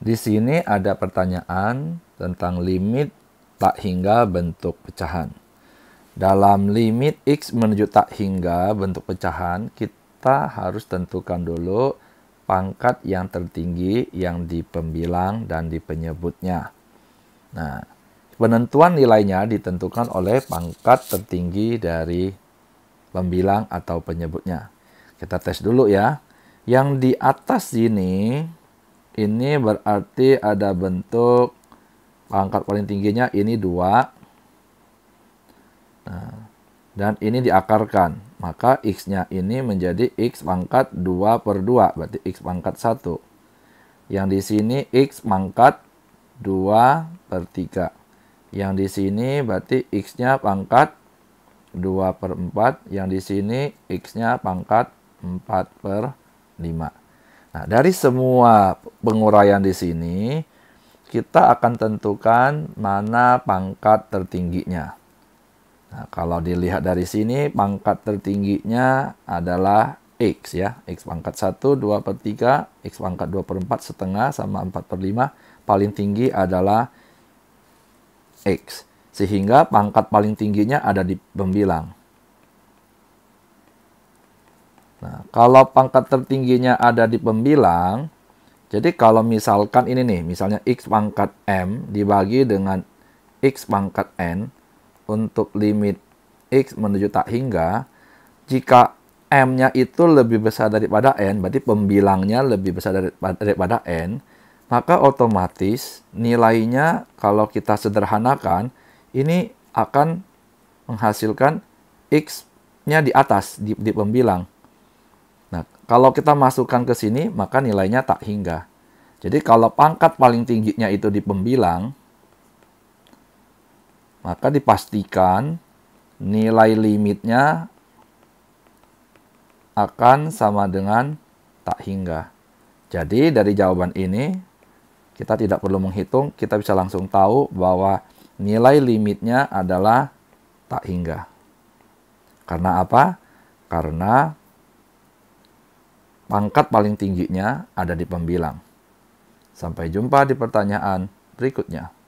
Di sini ada pertanyaan tentang limit tak hingga bentuk pecahan. Dalam limit X menuju tak hingga bentuk pecahan, kita harus tentukan dulu pangkat yang tertinggi yang di pembilang dan di penyebutnya. Nah, penentuan nilainya ditentukan oleh pangkat tertinggi dari pembilang atau penyebutnya. Kita tes dulu ya. Yang di atas sini ini berarti ada bentuk pangkat paling tingginya ini dua. Nah, dan ini diakarkan. Maka X-nya ini menjadi X pangkat 2 per 2. Berarti X pangkat 1. Yang di sini X pangkat 2 per 3. Yang di sini berarti X-nya pangkat 2 per 4. Yang di sini X-nya pangkat 4 per 5. Nah, dari semua penguraian di sini, kita akan tentukan mana pangkat tertingginya. Nah, kalau dilihat dari sini, pangkat tertingginya adalah X ya. X pangkat 1, 2 per 3, X pangkat 2 per 4, setengah sama 4 per 5. Paling tinggi adalah X. Sehingga pangkat paling tingginya ada di pembilang. Nah, kalau pangkat tertingginya ada di pembilang, jadi kalau misalkan ini nih, misalnya X pangkat M dibagi dengan X pangkat N untuk limit X menuju tak hingga, jika M-nya itu lebih besar daripada N, berarti pembilangnya lebih besar daripada N, maka otomatis nilainya kalau kita sederhanakan, ini akan menghasilkan X-nya di atas, di, di pembilang. Nah, kalau kita masukkan ke sini, maka nilainya tak hingga. Jadi kalau pangkat paling tingginya itu di pembilang, maka dipastikan nilai limitnya akan sama dengan tak hingga. Jadi dari jawaban ini, kita tidak perlu menghitung, kita bisa langsung tahu bahwa nilai limitnya adalah tak hingga. Karena apa? Karena Pangkat paling tingginya ada di pembilang. Sampai jumpa di pertanyaan berikutnya.